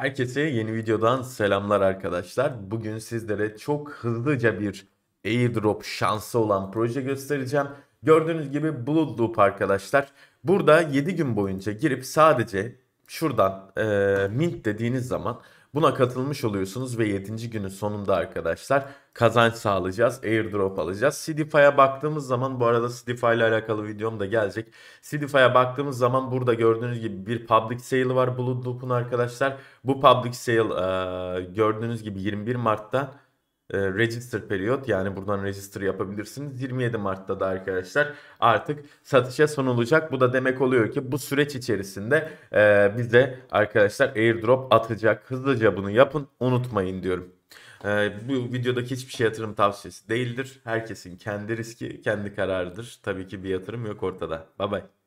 Herkese yeni videodan selamlar arkadaşlar. Bugün sizlere çok hızlıca bir airdrop şansı olan proje göstereceğim. Gördüğünüz gibi Blood Loop arkadaşlar. Burada 7 gün boyunca girip sadece şuradan e, mint dediğiniz zaman buna katılmış oluyorsunuz ve 7. günün sonunda arkadaşlar kazanç sağlayacağız. Airdrop alacağız. Sidify'a baktığımız zaman bu arada Sidify ile alakalı videom da gelecek. Sidify'a baktığımız zaman burada gördüğünüz gibi bir public sale var Blood Loop'un arkadaşlar. Bu public sale e, gördüğünüz gibi 21 Mart'ta e, register periyot yani buradan register yapabilirsiniz. 27 Mart'ta da arkadaşlar artık satışa sunulacak. Bu da demek oluyor ki bu süreç içerisinde e, bize arkadaşlar airdrop atacak. Hızlıca bunu yapın unutmayın diyorum. Ee, bu videodaki hiçbir şey yatırım tavsiyesi değildir. Herkesin kendi riski, kendi kararıdır. Tabii ki bir yatırım yok ortada. Bay bay.